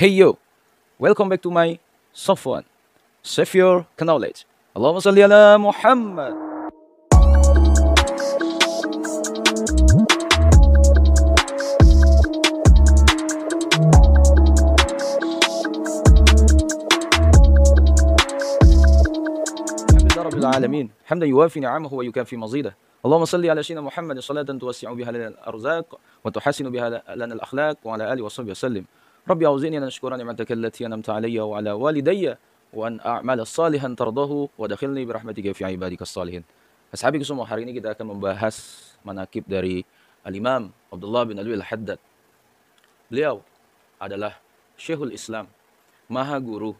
Hey yo, welcome back to my Safwan. Save your knowledge. اللهم صل على محمد. الحمد لله رب العالمين حمدا يوافي نعمه ويكافي مزيده اللهم صل على سيدنا محمد صلاة توسع بها لنا الأرزاق وتحسن بها لنا الأخلاق وعلى آله وصحبه وسلم ربي أوزعني أن أشكر نعمتك التي أنمت علي وعلى والدي وأن أعمل صالحا ترضاه ودخلني برحمتك في عبادك الصالحين Ashabi semua hari ini kita akan membahas manakib dari Al-Imam Abdullah bin Alwi Al-Haddad. Beliau adalah Syekhul Islam, Maha Guru,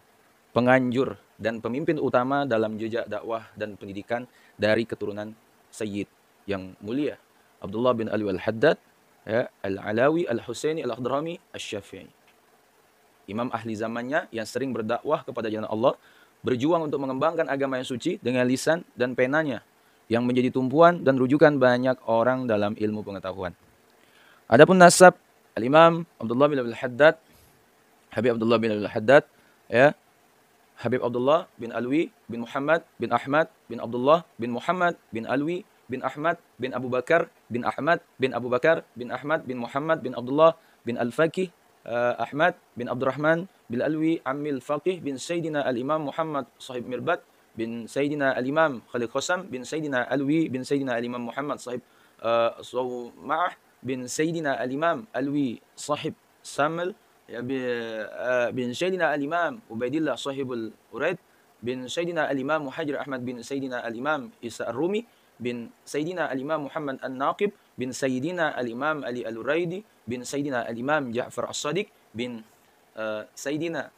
penganjur, dan pemimpin utama dalam jejak dakwah dan pendidikan dari keturunan Sayyid yang mulia Abdullah bin Alwi Al-Haddad, ya, Al-Alawi, Al-Husaini, Al-Ahdrami, Al-Syafi'i imam ahli zamannya yang sering berdakwah kepada jalan Allah, berjuang untuk mengembangkan agama yang suci dengan lisan dan penanya yang menjadi tumpuan dan rujukan banyak orang dalam ilmu pengetahuan. Adapun nasab Al-Imam Abdullah bin Abdul Haddad, Habib Abdullah bin Abdul Haddad, ya, Habib Abdullah bin Alwi bin Muhammad bin Ahmad bin Abdullah bin Muhammad bin Alwi bin Ahmad bin Abu Bakar bin Ahmad bin Abu Bakar bin Ahmad bin Muhammad bin Abdullah bin al faqih آه، أحمد بن عبد الرحمن بالألوي عم الفقيه بن سيدنا الإمام محمد صاحب مربت بن سيدنا الإمام خليل قسم بن سيدنا ألوي بن سيدنا الإمام محمد صاحب آه، صومعه بن سيدنا الإمام ألوي صاحب سامل آه، بن سيدنا الإمام عبيد الله صاحب الأوريد بن سيدنا الإمام محجر أحمد بن سيدنا الإمام إسحاق الرومي بن سيدنا الإمام محمد الناقب بن سيدنا الإمام علي الريدي بن سيدنا الإمام جعفر الصادق بن آه، سيدنا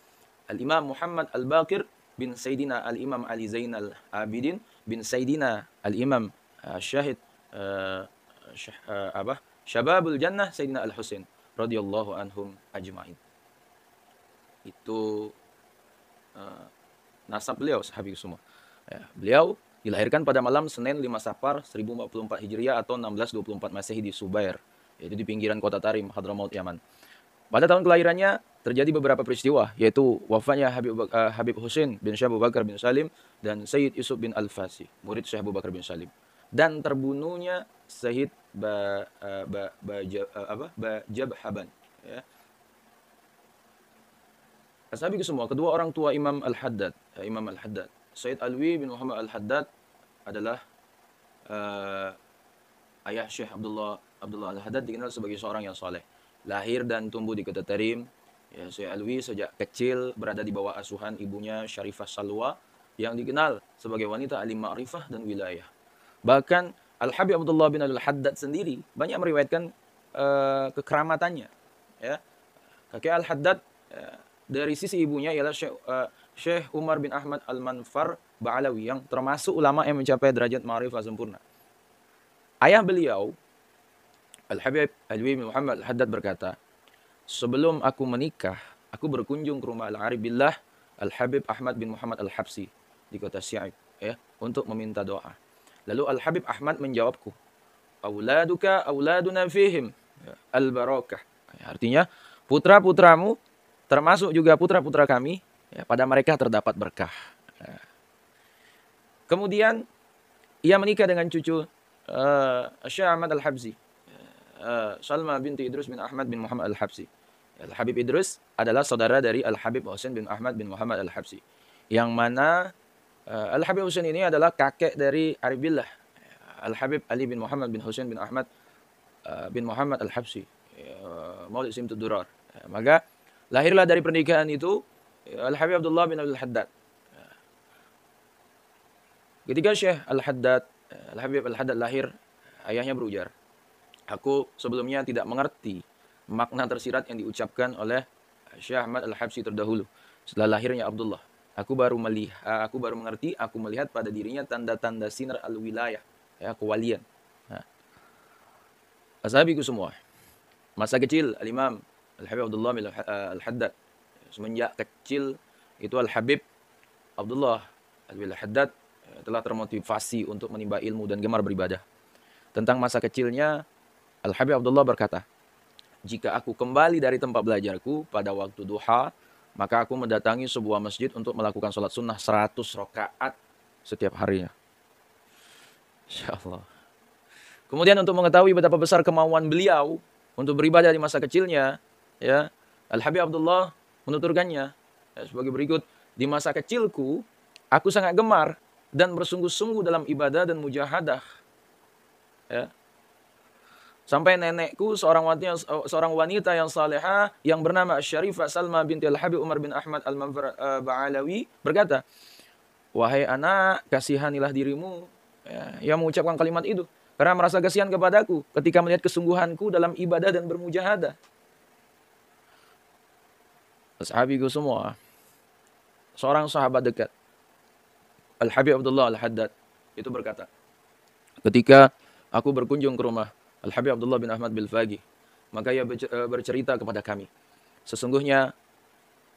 الإمام محمد الباقر بن سيدنا الإمام علي زين العابدين بن سيدنا الإمام آه، الشاهد آه، أبا شباب الجنة سيدنا الحسين رضي الله عنهم أجمعين Itu uh, nasab beliau sahabat semua. Ya, beliau Dilahirkan pada malam Senin 5 Safar 1044 Hijriah atau 1624 Masehi di Subair, yaitu di pinggiran kota Tarim, Hadramaut, Yaman. Pada tahun kelahirannya terjadi beberapa peristiwa, yaitu wafatnya Habib, uh, Habib Husin bin Syekh Bakar bin Salim dan Sayyid Yusuf bin Al-Fasi, murid Syekh Bakar bin Salim. Dan terbunuhnya Sayyid ba, uh, ba, ba, uh, apa? ba Jabhaban. Ya. ke semua, kedua orang tua Imam Al-Haddad, Imam Al-Haddad Said Alwi bin Muhammad Al-Haddad adalah uh, ayah Syekh Abdullah Abdullah Al-Haddad dikenal sebagai seorang yang soleh. Lahir dan tumbuh di Kota Tarim. Ya, Alwi sejak kecil berada di bawah asuhan ibunya Syarifah Salwa yang dikenal sebagai wanita alim ma'rifah dan wilayah. Bahkan Al-Habib Abdullah bin Al-Haddad sendiri banyak meriwayatkan uh, kekeramatannya. Ya. Kakek Al-Haddad uh, dari sisi ibunya ialah Syekh uh, Syekh Umar bin Ahmad Al-Manfar Ba'alawi yang termasuk ulama yang mencapai derajat ma'rifah sempurna. Ayah beliau, Al-Habib Al-Habib Muhammad Al-Haddad berkata, Sebelum aku menikah, aku berkunjung ke rumah Al-Arif Billah Al-Habib Ahmad bin Muhammad Al-Habsi di kota Syaib ya, untuk meminta doa. Lalu Al-Habib Ahmad menjawabku, Auladuka auladuna fihim ya, al-barakah. Artinya, putra-putramu termasuk juga putra-putra kami Ya, pada mereka terdapat berkah. Ya. Kemudian ia menikah dengan cucu uh, eh, Syahmad Al-Habzi. Uh, Salma binti Idrus bin Ahmad bin Muhammad al habzi ya, Al-Habib Idrus adalah saudara dari Al-Habib Hussein bin Ahmad bin Muhammad al habzi Yang mana uh, Al-Habib Hussein ini adalah kakek dari Arifillah. Al-Habib Ali bin Muhammad bin Hussein bin Ahmad uh, bin Muhammad al habzi Uh, Maulid Simtud Durar. maka lahirlah dari pernikahan itu Al-Habib Abdullah bin Abdul Haddad. Ketika Syekh Al-Haddad, Al-Habib Al-Haddad lahir, ayahnya berujar, Aku sebelumnya tidak mengerti makna tersirat yang diucapkan oleh Syekh Ahmad Al-Habsi terdahulu setelah lahirnya Abdullah. Aku baru melihat, aku baru mengerti, aku melihat pada dirinya tanda-tanda sinar al-wilayah, ya, kewalian. Nah. Ashabiku semua. Masa kecil Al-Imam Al-Habib Abdullah Al-Haddad semenjak kecil itu Al Habib Abdullah Al Haddad eh, telah termotivasi untuk menimba ilmu dan gemar beribadah. Tentang masa kecilnya, Al Habib Abdullah berkata, "Jika aku kembali dari tempat belajarku pada waktu duha, maka aku mendatangi sebuah masjid untuk melakukan sholat sunnah 100 rakaat setiap harinya." Insyaallah. Kemudian untuk mengetahui betapa besar kemauan beliau untuk beribadah di masa kecilnya, ya Al Habib Abdullah Menuturkannya ya, sebagai berikut. Di masa kecilku, aku sangat gemar dan bersungguh-sungguh dalam ibadah dan mujahadah. Ya. Sampai nenekku seorang wanita yang, seorang wanita yang saleha yang bernama Syarifah Salma binti Al-Habib Umar bin Ahmad Al-Manfar eh, Ba'alawi berkata, "Wahai anak, kasihanilah dirimu." Ya, yang mengucapkan kalimat itu karena merasa kasihan kepadaku ketika melihat kesungguhanku dalam ibadah dan bermujahadah ashabiku semua. Seorang sahabat dekat, Al-Habib Abdullah Al-Haddad, itu berkata, ketika aku berkunjung ke rumah Al-Habib Abdullah bin Ahmad Fagi maka ia eh, bercerita kepada kami. Sesungguhnya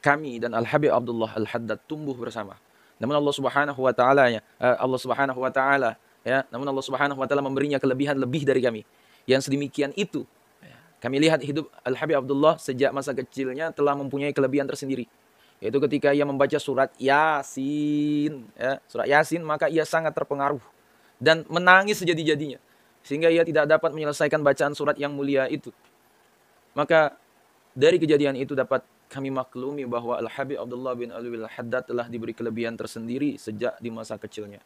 kami dan Al-Habib Abdullah Al-Haddad tumbuh bersama. Namun Allah Subhanahu wa taala ya, eh, Allah Subhanahu wa taala ya, namun Allah Subhanahu wa taala memberinya kelebihan lebih dari kami. Yang sedemikian itu kami lihat hidup Al-Habib Abdullah sejak masa kecilnya telah mempunyai kelebihan tersendiri. Yaitu ketika ia membaca surat Yasin. Ya, surat Yasin maka ia sangat terpengaruh. Dan menangis sejadi-jadinya. Sehingga ia tidak dapat menyelesaikan bacaan surat yang mulia itu. Maka dari kejadian itu dapat kami maklumi bahwa Al-Habib Abdullah bin Alwi Al-Haddad telah diberi kelebihan tersendiri sejak di masa kecilnya.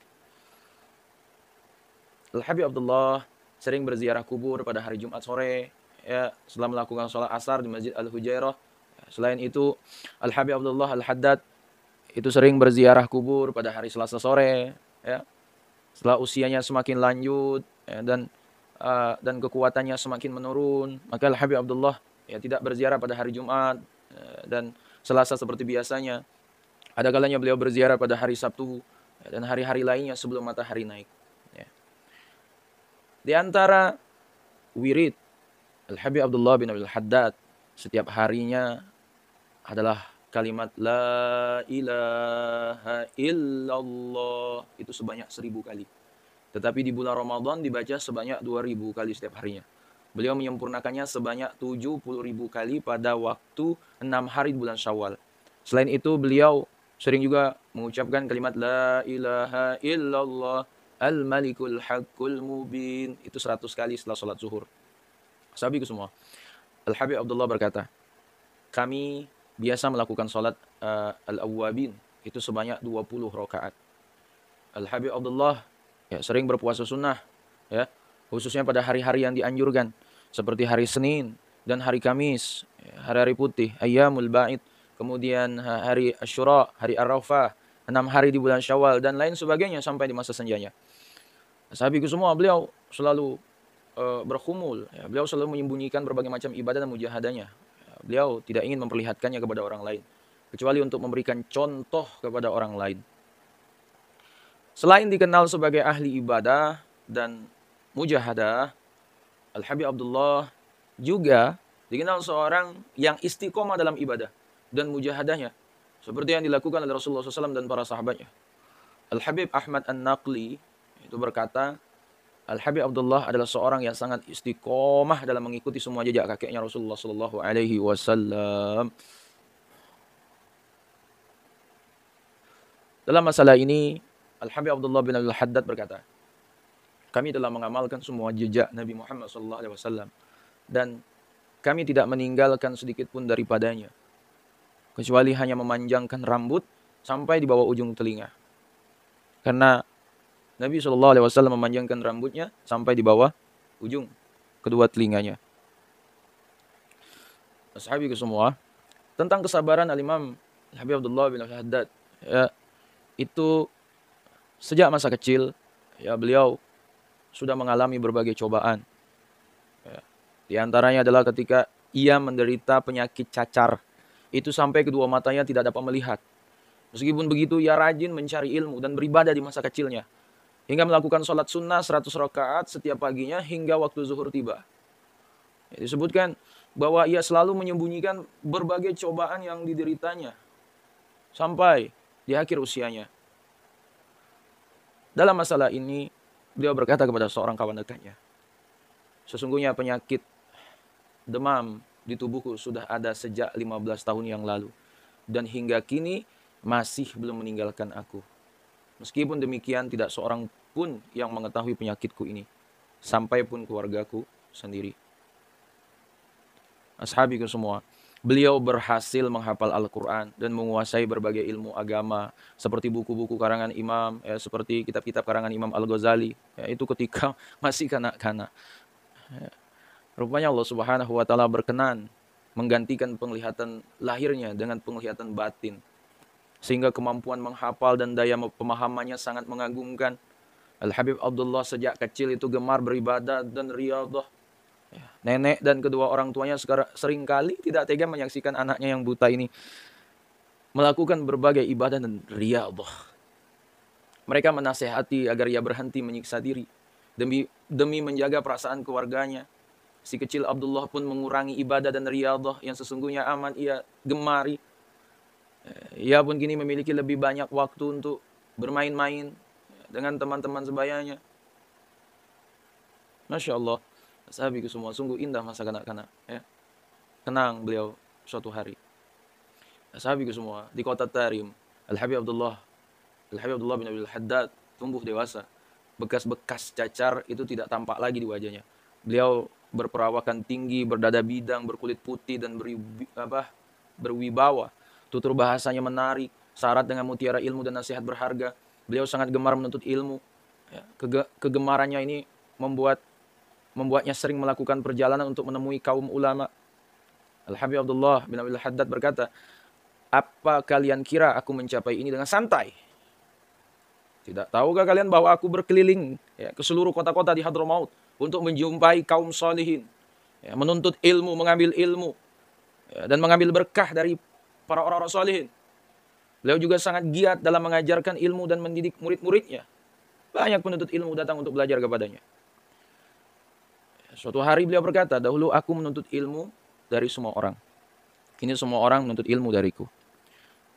Al-Habib Abdullah sering berziarah kubur pada hari Jumat sore, ya, setelah melakukan sholat asar di Masjid Al-Hujairah. Selain itu, Al-Habib Abdullah Al-Haddad itu sering berziarah kubur pada hari Selasa sore. Ya. Setelah usianya semakin lanjut ya, dan uh, dan kekuatannya semakin menurun, maka Al-Habib Abdullah ya, tidak berziarah pada hari Jumat uh, dan Selasa seperti biasanya. Ada kalanya beliau berziarah pada hari Sabtu ya, dan hari-hari lainnya sebelum matahari naik. Ya. Di antara wirid Al-Habib Abdullah bin Abdul Haddad setiap harinya adalah kalimat la ilaha illallah itu sebanyak seribu kali. Tetapi di bulan Ramadan dibaca sebanyak dua ribu kali setiap harinya. Beliau menyempurnakannya sebanyak tujuh puluh ribu kali pada waktu enam hari di bulan Syawal. Selain itu beliau sering juga mengucapkan kalimat la ilaha illallah al-malikul haqqul mubin itu seratus kali setelah sholat zuhur. Sahabiku semua. Al-Habib Abdullah berkata, kami biasa melakukan sholat uh, eh, al awabin itu sebanyak 20 rakaat. Al-Habib Abdullah ya, sering berpuasa sunnah, ya, khususnya pada hari-hari yang dianjurkan, seperti hari Senin dan hari Kamis, ya, hari-hari putih, ayamul ba'id, kemudian hari Asyura, hari Arafah, enam hari di bulan Syawal dan lain sebagainya sampai di masa senjanya. Sahabiku semua beliau selalu Eh, berkumul, Ya, beliau selalu menyembunyikan berbagai macam ibadah dan mujahadanya. Ya, beliau tidak ingin memperlihatkannya kepada orang lain, kecuali untuk memberikan contoh kepada orang lain. Selain dikenal sebagai ahli ibadah dan mujahadah, Al-Habib Abdullah juga dikenal seorang yang istiqomah dalam ibadah dan mujahadahnya. Seperti yang dilakukan oleh Rasulullah SAW dan para sahabatnya. Al-Habib Ahmad An-Naqli itu berkata, Al-Habib Abdullah adalah seorang yang sangat istiqomah dalam mengikuti semua jejak kakeknya Rasulullah Shallallahu Alaihi Wasallam. Dalam masalah ini, Al-Habib Abdullah bin Al Haddad berkata, kami telah mengamalkan semua jejak Nabi Muhammad Shallallahu Alaihi Wasallam dan kami tidak meninggalkan sedikit pun daripadanya, kecuali hanya memanjangkan rambut sampai di bawah ujung telinga. Karena Nabi Shallallahu Alaihi Wasallam memanjangkan rambutnya sampai di bawah ujung kedua telinganya. Ashabi semua tentang kesabaran Alimam, Imam Habib Abdullah bin Haddad ya, itu sejak masa kecil ya beliau sudah mengalami berbagai cobaan. Ya, di antaranya adalah ketika ia menderita penyakit cacar. Itu sampai kedua matanya tidak dapat melihat. Meskipun begitu, ia rajin mencari ilmu dan beribadah di masa kecilnya. Hingga melakukan sholat sunnah 100 rakaat setiap paginya hingga waktu zuhur tiba. disebutkan bahwa ia selalu menyembunyikan berbagai cobaan yang dideritanya sampai di akhir usianya. Dalam masalah ini, beliau berkata kepada seorang kawan dekatnya, Sesungguhnya penyakit demam di tubuhku sudah ada sejak 15 tahun yang lalu dan hingga kini masih belum meninggalkan aku. Meskipun demikian tidak seorang pun yang mengetahui penyakitku ini. Sampai pun keluargaku sendiri. Ashabiku semua. Beliau berhasil menghafal Al-Quran dan menguasai berbagai ilmu agama seperti buku-buku karangan imam, ya, seperti kitab-kitab karangan Imam Al-Ghazali. Ya, itu ketika masih kanak-kanak. Ya. Rupanya Allah Subhanahu wa taala berkenan menggantikan penglihatan lahirnya dengan penglihatan batin sehingga kemampuan menghafal dan daya pemahamannya sangat mengagumkan. Al-Habib Abdullah sejak kecil itu gemar beribadah dan riyadhah. Ya, nenek dan kedua orang tuanya seringkali tidak tega menyaksikan anaknya yang buta ini melakukan berbagai ibadah dan riyadhah. Mereka menasehati agar ia berhenti menyiksa diri demi demi menjaga perasaan keluarganya. Si kecil Abdullah pun mengurangi ibadah dan riyadhah yang sesungguhnya aman ia gemari Eh, ia pun kini memiliki lebih banyak waktu untuk bermain-main dengan teman-teman sebayanya. Masya Allah, sahabiku semua sungguh indah masa kanak-kanak. Ya. Kenang beliau suatu hari. Sahabiku semua di kota Tarim, Al-Habib Abdullah, Al-Habib Abdullah bin Abdul Haddad tumbuh dewasa. Bekas-bekas cacar itu tidak tampak lagi di wajahnya. Beliau berperawakan tinggi, berdada bidang, berkulit putih dan beri, apa, berwibawa tutur bahasanya menarik, syarat dengan mutiara ilmu dan nasihat berharga. Beliau sangat gemar menuntut ilmu. Ya, kege kegemarannya ini membuat membuatnya sering melakukan perjalanan untuk menemui kaum ulama. Al-Habib Abdullah bin Abdul Haddad berkata, apa kalian kira aku mencapai ini dengan santai? Tidak tahukah kalian bahwa aku berkeliling ya, ke seluruh kota-kota di Hadramaut untuk menjumpai kaum salihin, ya, menuntut ilmu, mengambil ilmu, ya, dan mengambil berkah dari para orang-orang salihin. Beliau juga sangat giat dalam mengajarkan ilmu dan mendidik murid-muridnya. Banyak penuntut ilmu datang untuk belajar kepadanya. Suatu hari beliau berkata, dahulu aku menuntut ilmu dari semua orang. Kini semua orang menuntut ilmu dariku.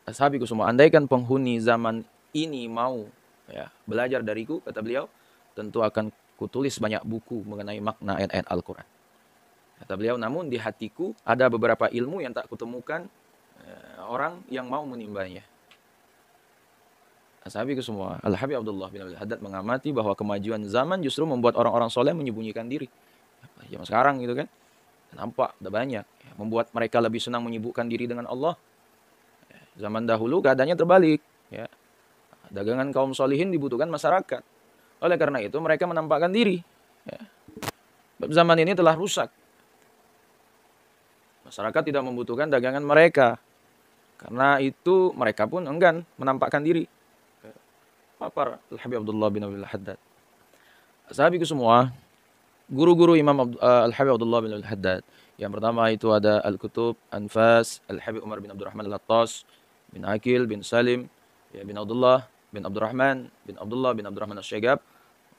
Ashabiku semua, andaikan penghuni zaman ini mau ya, belajar dariku, kata beliau, tentu akan kutulis banyak buku mengenai makna ayat-ayat Al-Quran. Kata beliau, namun di hatiku ada beberapa ilmu yang tak kutemukan Eh, orang yang mau menimbanya. ke semua, Al-Habib Abdullah bin Abdul Haddad mengamati bahwa kemajuan zaman justru membuat orang-orang soleh menyembunyikan diri. Zaman sekarang gitu kan. Nampak, udah banyak. Ya, membuat mereka lebih senang menyibukkan diri dengan Allah. Eh, zaman dahulu keadaannya terbalik. Ya. Dagangan kaum solihin dibutuhkan masyarakat. Oleh karena itu mereka menampakkan diri. Ya. Zaman ini telah rusak. Masyarakat tidak membutuhkan dagangan mereka. Karena itu mereka pun enggan menampakkan diri. papar Al-Habib Abdullah bin Abdul Haddad. Sahabiku semua, guru-guru Imam eh, Al-Habib Abdullah bin Abdul Haddad. Yang pertama itu ada Al-Kutub, Anfas, Al-Habib Umar bin Abdurrahman Al-Attas, bin Akil, bin Salim, ya, bin Abdullah, bin Abdurrahman, bin Abdullah, bin Abdurrahman Al-Syagab.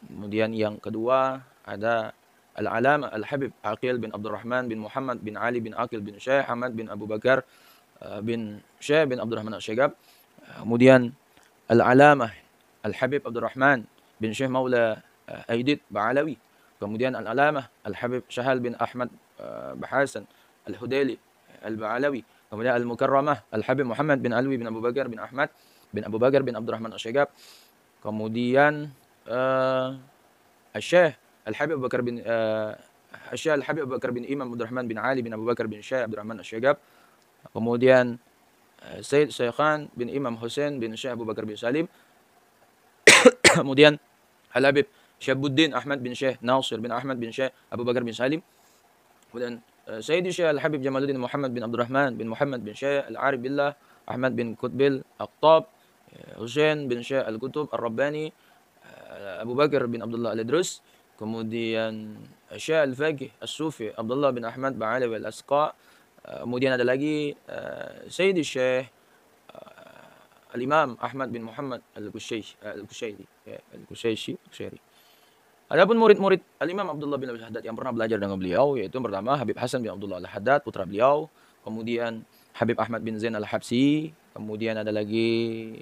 Kemudian yang kedua ada Al-Alama Al-Habib Aqil bin Abdurrahman bin Muhammad bin Ali bin Aqil bin Syekh Ahmad bin Abu Bakar bin Syekh bin Abdul Rahman Al-Syegab. Kemudian Al-Alamah Al-Habib Abdul Rahman bin Syekh Maula Aidid Ba'alawi. Kemudian Al-Alamah Al-Habib Syahal bin Ahmad Bahasan Al-Hudaili Al-Ba'alawi. Kemudian Al-Mukarramah Al-Habib Muhammad bin Alwi bin Abu Bakar bin Ahmad bin Abu Bakar bin Abdul Rahman Al-Syegab. Kemudian uh, Al-Syekh Al-Habib Abu Bakar bin uh, Al-Syekh Al-Habib Abu Bakar bin Imam Abdul Rahman bin Ali bin Abu Bakar bin Syekh Abdul Rahman Al-Syegab. Kemudian eh, Said Syekhan bin Imam Hussein bin Syekh Abu Bakar bin Salim. Kemudian Al-Habib Syabuddin Ahmad bin Syekh Nasir bin Ahmad bin Syekh Abu Bakar bin Salim. Kemudian eh, Sayyidi Syekh Al-Habib Jamaluddin Muhammad bin Abdurrahman bin Muhammad bin Syekh Al-Arif Billah Ahmad bin Qutbil Aqtab eh, Hussein bin Syekh Al-Kutub al rabbani Abu Bakar bin Abdullah Al-Idrus kemudian Syekh Al-Faqih al sufi Abdullah bin Ahmad Ba'alawi Al-Asqa' Eh, kemudian ada lagi eh, Sayyidi Syekh eh, Al-Imam Ahmad bin Muhammad al ya, Qushayri, al al Qushayri. Adapun murid-murid Al-Imam Abdullah bin al Haddad yang pernah belajar dengan beliau yaitu yang pertama Habib Hasan bin Abdullah Al-Haddad putra beliau, kemudian Habib Ahmad bin Zain Al-Habsi, kemudian ada lagi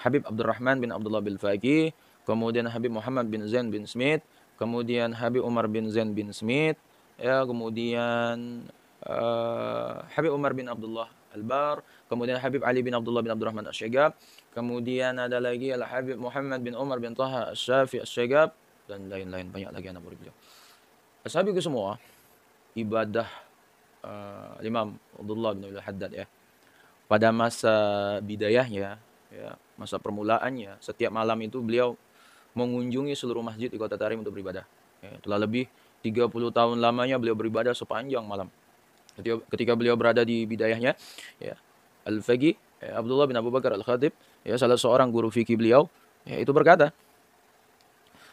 Habib Abdurrahman bin Abdullah bin Faqih, kemudian Habib Muhammad bin Zain bin Smith, kemudian Habib Umar bin Zain bin Smith, ya kemudian uh, Habib Umar bin Abdullah Al-Bar, kemudian Habib Ali bin Abdullah bin Abdurrahman Al-Syagab, kemudian ada lagi Al-Habib Muhammad bin Umar bin Taha Al-Syafi Al-Syagab, dan lain-lain banyak lagi anak murid beliau. ke semua, ibadah uh, Imam Abdullah bin Abdul Haddad ya, pada masa bidayahnya, ya, masa permulaannya, setiap malam itu beliau mengunjungi seluruh masjid di kota Tarim untuk beribadah. Ya, telah lebih 30 tahun lamanya beliau beribadah sepanjang malam ketika beliau berada di bidayahnya ya Al-Faqih ya, Abdullah bin Abu Bakar Al-Khatib ya salah seorang guru fikih beliau ya, itu berkata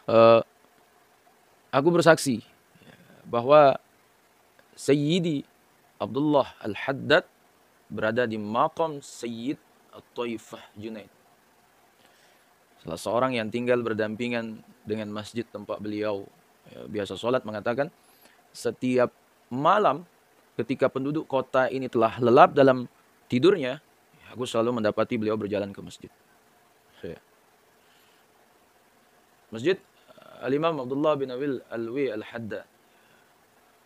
e, aku bersaksi ya, bahwa Sayyidi Abdullah Al-Haddad berada di makam Sayyid al taifah Junaid salah seorang yang tinggal berdampingan dengan masjid tempat beliau ya, biasa sholat mengatakan setiap malam ketika penduduk kota ini telah lelap dalam tidurnya, aku selalu mendapati beliau berjalan ke masjid. Iya. Masjid eh, Al-Imam Abdullah bin Awil Alwi Al-Hadda.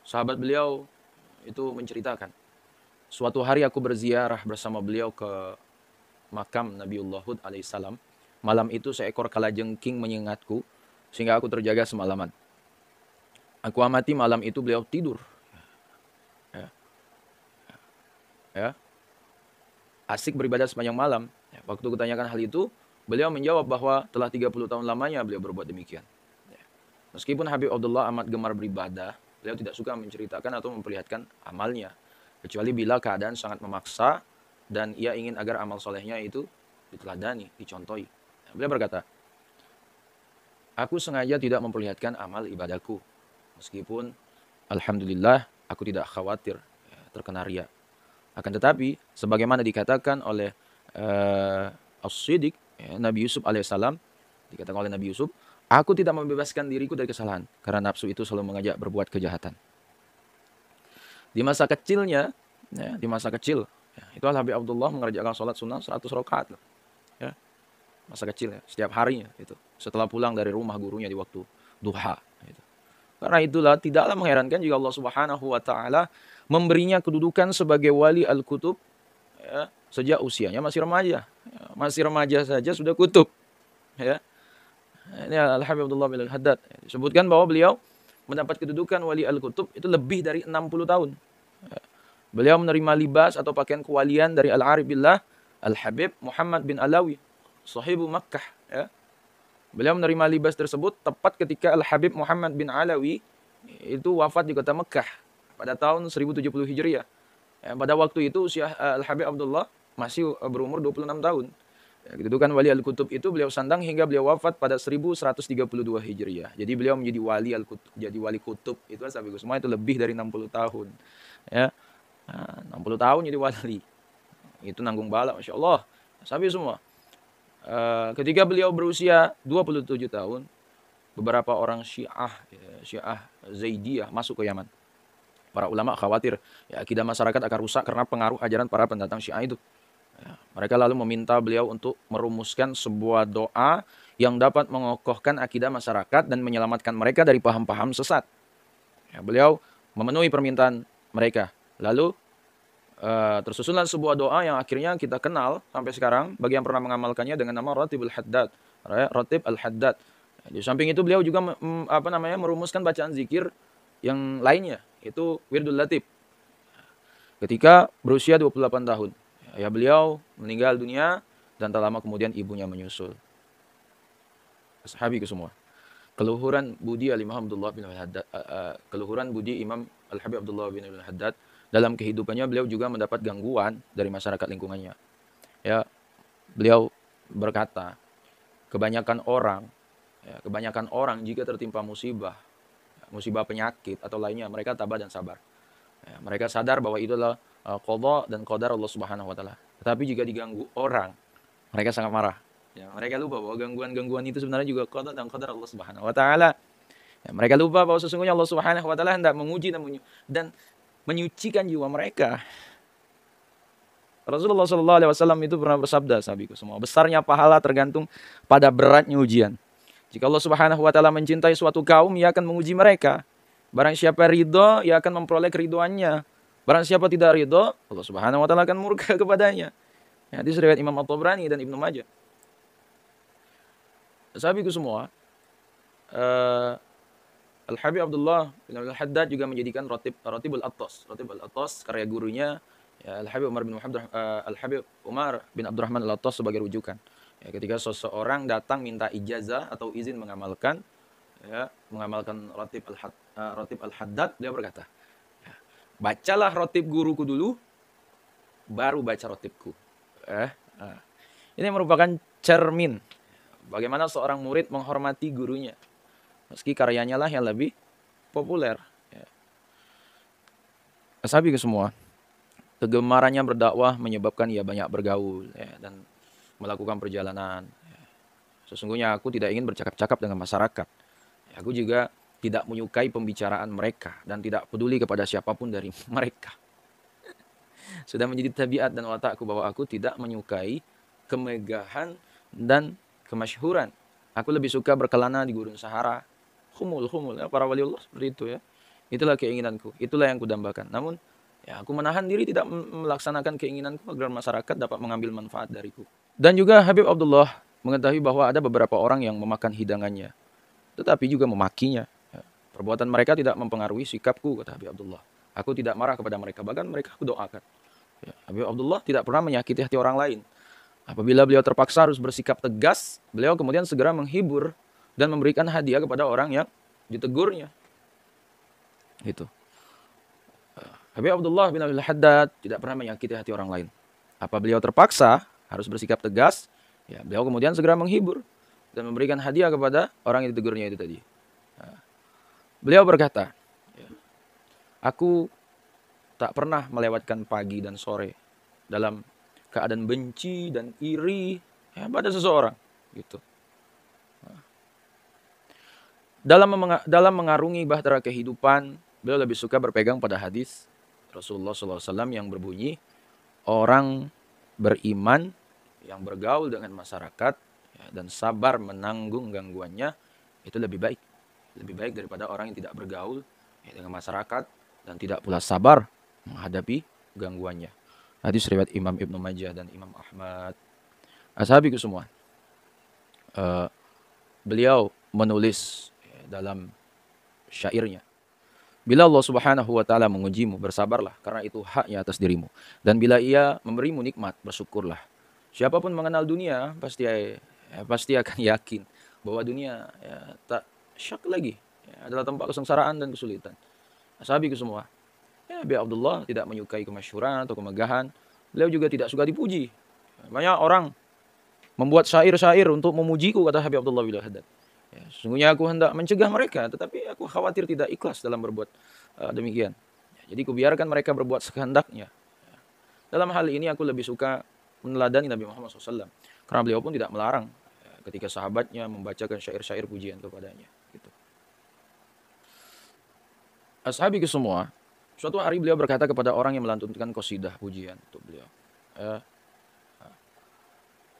Sahabat beliau itu menceritakan. Suatu hari aku berziarah bersama beliau ke makam Nabiullah Hud alaihissalam. Malam itu seekor kalajengking menyengatku sehingga aku terjaga semalaman. Aku amati malam itu beliau tidur ya asik beribadah sepanjang malam. Ya, waktu kutanyakan hal itu, beliau menjawab bahwa telah 30 tahun lamanya beliau berbuat demikian. Ya. Meskipun Habib Abdullah amat gemar beribadah, beliau tidak suka menceritakan atau memperlihatkan amalnya. Kecuali bila keadaan sangat memaksa dan ia ingin agar amal solehnya itu diteladani, dicontohi. Ya, beliau berkata, Aku sengaja tidak memperlihatkan amal ibadahku. Meskipun, Alhamdulillah, aku tidak khawatir ya, terkena riak akan tetapi, sebagaimana dikatakan oleh uh, As-Siddiq, ya, Nabi Yusuf alaihissalam, dikatakan oleh Nabi Yusuf, aku tidak membebaskan diriku dari kesalahan, karena nafsu itu selalu mengajak berbuat kejahatan. Di masa kecilnya, ya, di masa kecil, ya, itu Habib Abdullah mengerjakan sholat sunnah 100 rokat Ya, masa kecil ya, setiap harinya itu. Setelah pulang dari rumah gurunya di waktu duha. Gitu. Karena itulah tidaklah mengherankan jika Allah Subhanahu wa taala memberinya kedudukan sebagai wali al-kutub ya, sejak usianya masih remaja. Ya, masih remaja saja sudah kutub. Ya. Ini Al-Habibullah bin Al-Haddad. Disebutkan bahwa beliau mendapat kedudukan wali al-kutub itu lebih dari 60 tahun. Ya, beliau menerima libas atau pakaian kewalian dari Al-Arif Billah Al-Habib Muhammad bin Alawi, sahibu Makkah. Ya. Beliau menerima libas tersebut tepat ketika Al-Habib Muhammad bin Alawi itu wafat di kota Mekah pada tahun 1070 Hijriah. Ya, pada waktu itu usia eh, Al-Habib Abdullah masih eh, berumur 26 tahun. Ya, gitu kan wali Al-Kutub itu beliau sandang hingga beliau wafat pada 1132 Hijriah. Jadi beliau menjadi wali Al-Kutub, jadi wali kutub itu kan sampai semua itu lebih dari 60 tahun. Ya. 60 eh, tahun jadi wali. Itu nanggung bala Masya Allah. Sampai semua. ketika beliau berusia 27 tahun, beberapa orang Syiah, ya, Syiah Zaidiyah masuk ke Yaman. Para ulama khawatir ya akidah masyarakat akan rusak karena pengaruh ajaran para pendatang Syiah itu. Ya, mereka lalu meminta beliau untuk merumuskan sebuah doa yang dapat mengokohkan akidah masyarakat dan menyelamatkan mereka dari paham-paham sesat. Ya, beliau memenuhi permintaan mereka. Lalu uh, tersusunlah sebuah doa yang akhirnya kita kenal sampai sekarang bagi yang pernah mengamalkannya dengan nama Ratibul Haddad. Ratib Al-Haddad. Ya, di samping itu beliau juga apa namanya merumuskan bacaan zikir yang lainnya itu Wirdul Latif ketika berusia 28 tahun. Ya beliau meninggal dunia dan tak lama kemudian ibunya menyusul. ke semua. Keluhuran budi Al Imam Abdullah bin Al Haddad, eh, eh, keluhuran budi Imam Al Habib Abdullah bin Al Haddad dalam kehidupannya beliau juga mendapat gangguan dari masyarakat lingkungannya. Ya, beliau berkata, kebanyakan orang, ya, kebanyakan orang jika tertimpa musibah musibah penyakit atau lainnya, mereka tabah dan sabar. Ya, mereka sadar bahwa itu adalah uh, dan qadar Allah Subhanahu wa taala. Tetapi jika diganggu orang, mereka sangat marah. Ya, mereka lupa bahwa gangguan-gangguan itu sebenarnya juga qadha dan qadar Allah Subhanahu wa taala. Ya, mereka lupa bahwa sesungguhnya Allah Subhanahu wa taala hendak menguji dan, menyu dan menyucikan jiwa mereka. Rasulullah saw itu pernah bersabda, sabiku semua, besarnya pahala tergantung pada beratnya ujian. Jika Allah Subhanahu wa taala mencintai suatu kaum, ia akan menguji mereka. Barang siapa ridho, ia akan memperoleh keriduannya. Barang siapa tidak ridho, Allah Subhanahu wa taala akan murka kepadanya. Ya, hadis riwayat Imam At-Tabrani dan Ibnu Majah. Sahabiku semua, uh, Al-Habib Abdullah bin Al Haddad juga menjadikan Ratib atas, Attas, al Attas karya gurunya ya, Al-Habib Umar bin Muhammad uh, eh, Al-Habib Umar bin Abdurrahman Al-Attas sebagai rujukan. Ya, ketika seseorang datang minta ijazah atau izin mengamalkan ya, mengamalkan rotib al -had, uh, eh, rotib al haddad dia berkata ya, bacalah rotib guruku dulu baru baca rotibku eh, ini merupakan cermin bagaimana seorang murid menghormati gurunya meski karyanya lah yang lebih populer ya. Sabi ke semua kegemarannya berdakwah menyebabkan ia banyak bergaul ya, dan melakukan perjalanan. Sesungguhnya aku tidak ingin bercakap-cakap dengan masyarakat. Aku juga tidak menyukai pembicaraan mereka dan tidak peduli kepada siapapun dari mereka. Sudah menjadi tabiat dan watakku bahwa aku tidak menyukai kemegahan dan kemasyhuran. Aku lebih suka berkelana di gurun Sahara. Humul, humul. Ya, para Allah seperti itu ya. Itulah keinginanku. Itulah yang kudambakan. Namun, ya aku menahan diri tidak melaksanakan keinginanku agar masyarakat dapat mengambil manfaat dariku. Dan juga Habib Abdullah mengetahui bahwa ada beberapa orang yang memakan hidangannya, tetapi juga memakinya. Ya, perbuatan mereka tidak mempengaruhi sikapku, kata Habib Abdullah. Aku tidak marah kepada mereka, bahkan mereka aku doakan. Ya, Habib Abdullah tidak pernah menyakiti hati orang lain. Apabila beliau terpaksa harus bersikap tegas, beliau kemudian segera menghibur dan memberikan hadiah kepada orang yang ditegurnya. Gitu. Habib Abdullah bin Abdul Haddad tidak pernah menyakiti hati orang lain. Apabila beliau terpaksa harus bersikap tegas. Ya, beliau kemudian segera menghibur dan memberikan hadiah kepada orang yang ditegurnya itu tadi. Nah, beliau berkata, ya, Aku tak pernah melewatkan pagi dan sore dalam keadaan benci dan iri ya, pada seseorang gitu. Nah, dalam dalam mengarungi bahtera kehidupan, beliau lebih suka berpegang pada hadis Rasulullah SAW yang berbunyi orang beriman yang bergaul dengan masyarakat ya, dan sabar menanggung gangguannya itu lebih baik lebih baik daripada orang yang tidak bergaul ya, dengan masyarakat dan tidak pula sabar menghadapi gangguannya hadis riwayat Imam Ibnu Majah dan Imam Ahmad ashabiku semua uh, beliau menulis ya, dalam syairnya Bila Allah Subhanahu wa taala mengujimu, bersabarlah karena itu haknya atas dirimu. Dan bila Ia memberimu nikmat, bersyukurlah Siapapun mengenal dunia pasti ya, pasti akan yakin bahwa dunia ya, tak syak lagi ya, adalah tempat kesengsaraan dan kesulitan. ke semua. Ya, Nabi Abdullah tidak menyukai kemasyuran atau kemegahan. Beliau juga tidak suka dipuji. Banyak orang membuat syair-syair untuk memujiku kata Habib Abdullah bin Haddad. Ya, sesungguhnya aku hendak mencegah mereka, tetapi aku khawatir tidak ikhlas dalam berbuat uh, demikian. Ya, jadi kubiarkan mereka berbuat sekehendaknya. Ya. Dalam hal ini aku lebih suka meneladani Nabi Muhammad SAW. Karena beliau pun tidak melarang eh, ketika sahabatnya membacakan syair-syair pujian kepadanya. Gitu. Ashabi ke semua, suatu hari beliau berkata kepada orang yang melantunkan kosidah pujian untuk beliau. Eh,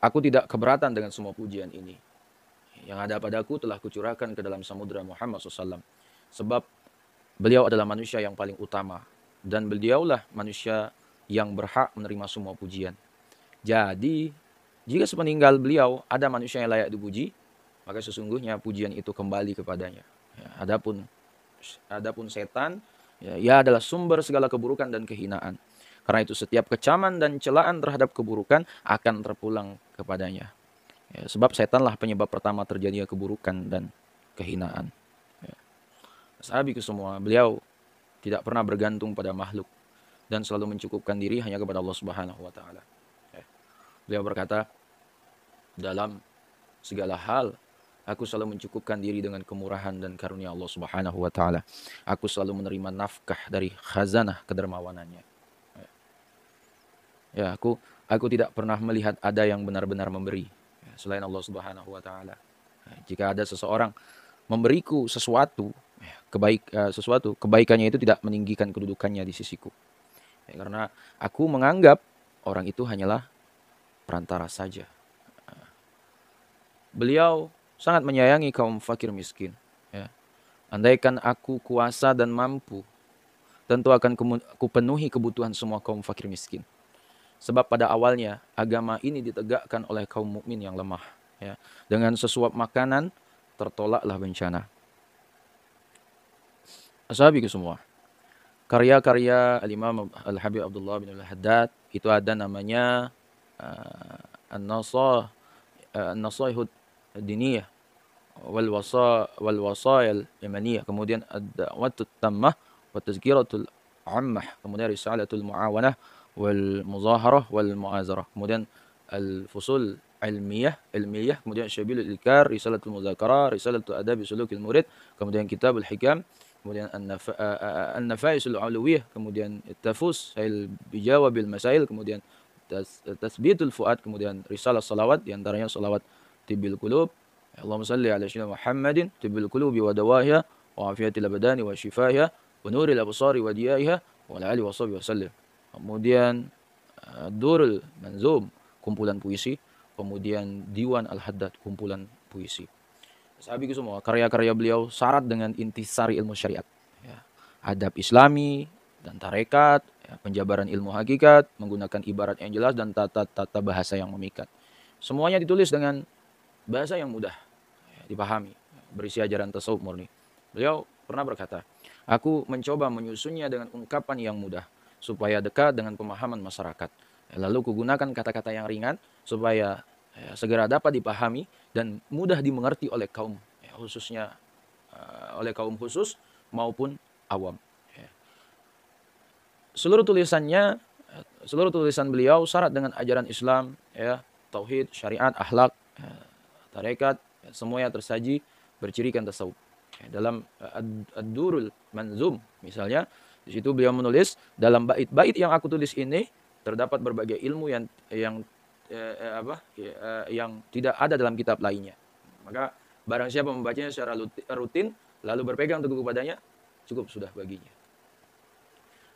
aku tidak keberatan dengan semua pujian ini. Yang ada padaku telah kucurahkan ke dalam samudera Muhammad SAW. Sebab beliau adalah manusia yang paling utama. Dan beliaulah manusia yang berhak menerima semua pujian. Jadi, jika sepeninggal beliau ada manusia yang layak dipuji, maka sesungguhnya pujian itu kembali kepadanya. Ya, adapun adapun setan, ya, ia adalah sumber segala keburukan dan kehinaan. Karena itu setiap kecaman dan celaan terhadap keburukan akan terpulang kepadanya. Ya, sebab setanlah penyebab pertama terjadinya keburukan dan kehinaan. Ya. Sahabi semua, beliau tidak pernah bergantung pada makhluk dan selalu mencukupkan diri hanya kepada Allah Subhanahu wa taala. Beliau berkata, dalam segala hal Aku selalu mencukupkan diri dengan kemurahan dan karunia Allah Subhanahu wa taala. Aku selalu menerima nafkah dari khazanah kedermawanannya. Ya, ya aku aku tidak pernah melihat ada yang benar-benar memberi ya, selain Allah Subhanahu wa taala. Ya, jika ada seseorang memberiku sesuatu, kebaik eh, sesuatu, kebaikannya itu tidak meninggikan kedudukannya di sisiku. Ya, karena aku menganggap orang itu hanyalah perantara saja. Beliau sangat menyayangi kaum fakir miskin. Ya. Andaikan aku kuasa dan mampu, tentu akan kupenuhi kebutuhan semua kaum fakir miskin. Sebab pada awalnya agama ini ditegakkan oleh kaum mukmin yang lemah. Ya. Dengan sesuap makanan tertolaklah bencana. Ashabiku semua. Karya-karya Al-Imam Al-Habib Abdullah bin Al-Haddad itu ada namanya آه، آه، النصائح الدينية والوصايا والوصايا الإيمانية الدعوة التامة والتذكرة العامة kemudian رسالة المعاونة والمظاهرة والمؤازرة كمدين الفصول علمية علمية كمدين شبيل الإذكار رسالة المذاكرة رسالة أداب سلوك المريد كمدين كتاب الحكام kemudian آه، النفائس العلوية كمدين التفوس البجاوة بالمسائل كمدين tas, Fuad, kemudian Risalah Salawat, diantaranya Salawat Tibil Qulub, Allahumma salli ala shina Muhammadin, Tibil Qulubi wa dawahiya, wa afiyatil abadani wa shifahiya, wa nuril absari wa diyaiha, wa ala alihi wa sahbihi wa sallim. Kemudian eh, Durul Manzum, kumpulan puisi, kemudian Diwan Al-Haddad, kumpulan puisi. Sahabat semua, karya-karya beliau syarat dengan intisari ilmu syariat. Ya. Adab islami, dan tarekat, ya, penjabaran ilmu hakikat, menggunakan ibarat yang jelas dan tata-tata bahasa yang memikat. Semuanya ditulis dengan bahasa yang mudah ya, dipahami, berisi ajaran tasawuf murni. Beliau pernah berkata, "Aku mencoba menyusunnya dengan ungkapan yang mudah supaya dekat dengan pemahaman masyarakat. Ya, lalu kugunakan kata-kata yang ringan supaya segera dapat dipahami dan mudah dimengerti oleh kaum khususnya eh, oleh kaum khusus maupun awam." seluruh tulisannya seluruh tulisan beliau syarat dengan ajaran Islam ya tauhid syariat akhlak ya, tarekat ya, semuanya tersaji bercirikan tasawuf ya, dalam eh, ad-durul manzum misalnya di situ beliau menulis dalam bait-bait yang aku tulis ini terdapat berbagai ilmu yang yang eh, eh apa eh, yang tidak ada dalam kitab lainnya maka barang siapa membacanya secara rutin lalu berpegang teguh kepadanya cukup sudah baginya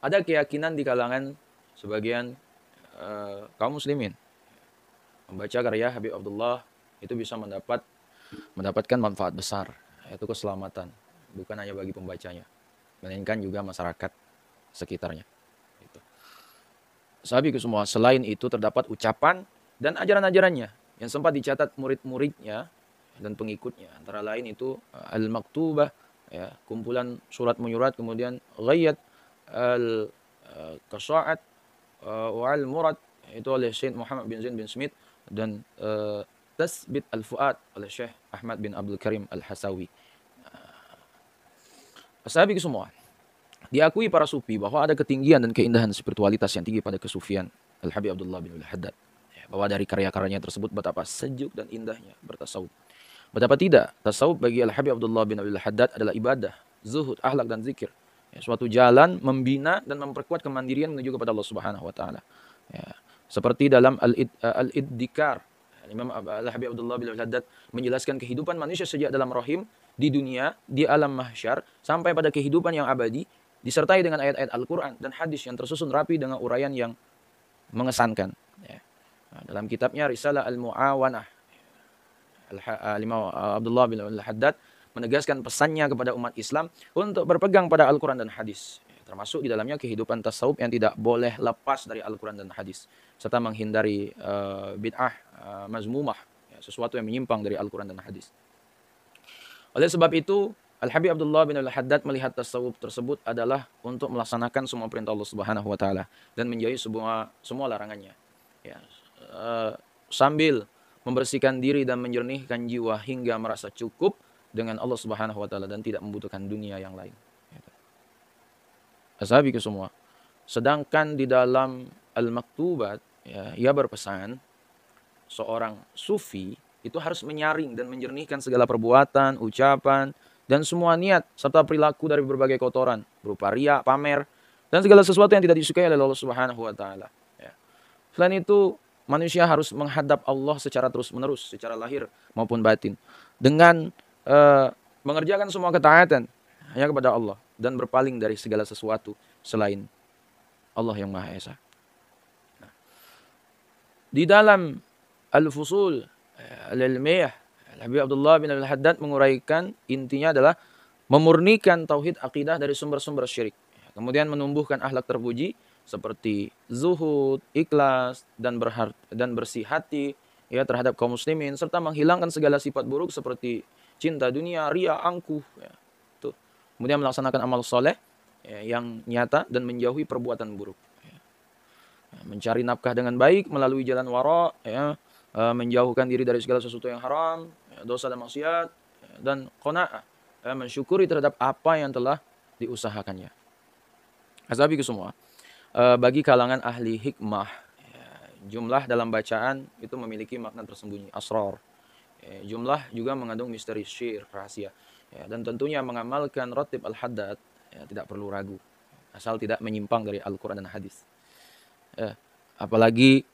ada keyakinan di kalangan sebagian uh, kaum muslimin membaca karya Habib Abdullah itu bisa mendapat mendapatkan manfaat besar yaitu keselamatan bukan hanya bagi pembacanya melainkan juga masyarakat sekitarnya itu sahabat semua selain itu terdapat ucapan dan ajaran-ajarannya yang sempat dicatat murid-muridnya dan pengikutnya antara lain itu eh, al-maktubah ya, kumpulan surat menyurat kemudian ghayyat al-Qasa'at eh, wal Murad itu oleh Syekh Muhammad bin Zain bin Smith dan uh, Tasbit al-Fuad oleh Syekh Ahmad bin Abdul Karim al-Hasawi. Eh, Sahabi semua, diakui para sufi bahwa ada ketinggian dan keindahan spiritualitas yang tinggi pada kesufian Al-Habib Abdullah bin Al-Haddad. Ya, bahwa dari karya-karyanya tersebut betapa sejuk dan indahnya bertasawuf. Betapa tidak, tasawuf bagi Al-Habib Abdullah bin Abdul haddad adalah ibadah, zuhud, ahlak, dan zikir ya, suatu jalan membina dan memperkuat kemandirian menuju kepada Allah Subhanahu wa taala. Ya. Seperti dalam Al-Iddikar, eh, Al Imam Al-Habib Abdullah bin Haddad menjelaskan kehidupan manusia sejak dalam rahim di dunia, di alam mahsyar sampai pada kehidupan yang abadi disertai dengan ayat-ayat Al-Qur'an dan hadis yang tersusun rapi dengan uraian yang mengesankan. Ya. Nah, dalam kitabnya Risalah Al-Muawanah ya, Al-Imam Abdullah bin Haddad menegaskan pesannya kepada umat Islam untuk berpegang pada Al-Quran dan hadis. Termasuk di dalamnya kehidupan tasawuf yang tidak boleh lepas dari Al-Quran dan hadis. Serta menghindari uh, bid'ah, uh, mazmumah, ya, sesuatu yang menyimpang dari Al-Quran dan hadis. Oleh sebab itu, Al-Habib Abdullah bin Al-Haddad melihat tasawuf tersebut adalah untuk melaksanakan semua perintah Allah Subhanahu wa taala dan menjauhi semua semua larangannya. Ya, uh, sambil membersihkan diri dan menjernihkan jiwa hingga merasa cukup dengan Allah Subhanahu wa taala dan tidak membutuhkan dunia yang lain. Gitu. ke semua. Sedangkan di dalam Al-Maktubat ya, ia berpesan seorang sufi itu harus menyaring dan menjernihkan segala perbuatan, ucapan, dan semua niat serta perilaku dari berbagai kotoran berupa ria, pamer, dan segala sesuatu yang tidak disukai oleh Allah Subhanahu wa taala. Ya. Selain itu, manusia harus menghadap Allah secara terus-menerus, secara lahir maupun batin dengan Eh, mengerjakan semua ketaatan hanya kepada Allah dan berpaling dari segala sesuatu selain Allah yang Maha Esa. Nah, di dalam Al-Fusul eh, Al-Ilmiyah, Nabi Abdullah bin Al-Haddad menguraikan intinya adalah memurnikan tauhid akidah dari sumber-sumber syirik. Kemudian menumbuhkan ahlak terpuji seperti zuhud, ikhlas dan berhar- dan bersih hati ya terhadap kaum muslimin serta menghilangkan segala sifat buruk seperti cinta dunia, ria, angkuh. Ya, tuh. Kemudian melaksanakan amal soleh ya, yang nyata dan menjauhi perbuatan buruk. Ya. ya mencari nafkah dengan baik melalui jalan waro, ya, e, menjauhkan diri dari segala sesuatu yang haram, ya, dosa dan maksiat, ya, dan kona'ah. Ya, mensyukuri terhadap apa yang telah diusahakannya. ke semua, e, bagi kalangan ahli hikmah, ya, jumlah dalam bacaan itu memiliki makna tersembunyi, asror. Eh, jumlah juga mengandung misteri syir, rahasia. Ya, dan tentunya mengamalkan rotib al-haddad ya, tidak perlu ragu. Asal tidak menyimpang dari Al-Quran dan hadis. Ya, apalagi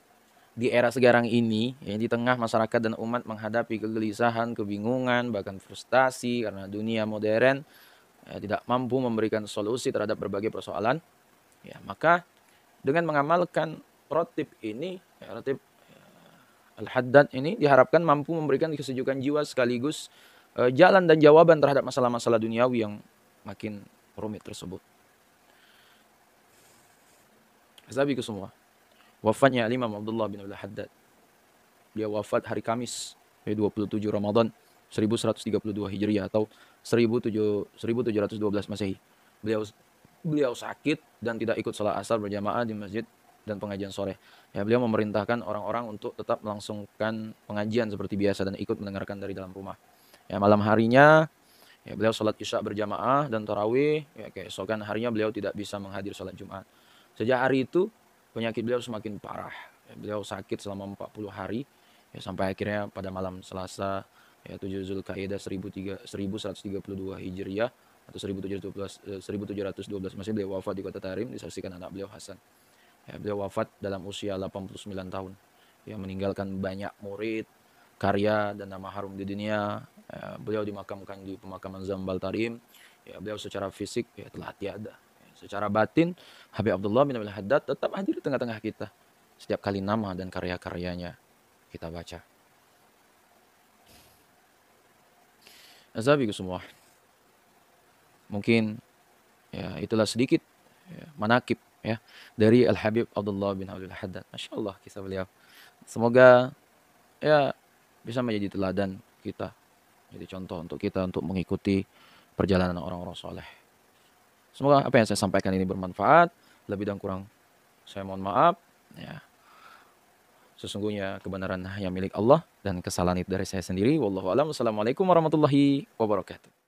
di era sekarang ini, ya, di tengah masyarakat dan umat menghadapi kegelisahan, kebingungan, bahkan frustasi karena dunia modern ya, tidak mampu memberikan solusi terhadap berbagai persoalan. Ya, maka dengan mengamalkan rotib ini, ya, rotib Al-Haddad ini diharapkan mampu memberikan kesejukan jiwa sekaligus e, jalan dan jawaban terhadap masalah-masalah duniawi yang makin rumit tersebut. ke semua. Wafatnya Imam Abdullah bin Abdul Haddad. Dia wafat hari Kamis, 27 eh, Ramadan 1132 Hijriah atau 1712 Masehi. Beliau beliau sakit dan tidak ikut salat asar berjamaah di Masjid dan pengajian sore. Ya, beliau memerintahkan orang-orang untuk tetap melangsungkan pengajian seperti biasa dan ikut mendengarkan dari dalam rumah. Ya, malam harinya ya, beliau sholat isya berjamaah dan tarawih. Ya, keesokan harinya beliau tidak bisa menghadir sholat Jumat. Sejak hari itu penyakit beliau semakin parah. Ya, beliau sakit selama 40 hari ya, sampai akhirnya pada malam Selasa ya 7 Zulkaidah 1132 Hijriah atau 1712 1712 eh, masih beliau wafat di kota Tarim disaksikan anak beliau Hasan. Ya, beliau wafat dalam usia 89 tahun. Ya, meninggalkan banyak murid, karya dan nama harum di dunia. Ya, beliau dimakamkan di pemakaman Zambal Tarim. Ya, beliau secara fisik ya, telah tiada. Ya, secara batin, Habib Abdullah bin Abil Haddad tetap hadir di tengah-tengah kita. Setiap kali nama dan karya-karyanya kita baca. Azabiku semua. Mungkin ya itulah sedikit ya, manakib ya dari Al Habib Abdullah bin Abdul Haddad. Masya Allah kisah beliau. Semoga ya bisa menjadi teladan kita, jadi contoh untuk kita untuk mengikuti perjalanan orang-orang soleh. Semoga apa yang saya sampaikan ini bermanfaat. Lebih dan kurang saya mohon maaf. Ya. Sesungguhnya kebenaran hanya milik Allah dan kesalahan itu dari saya sendiri. Wallahu a'lam. Wassalamualaikum warahmatullahi wabarakatuh.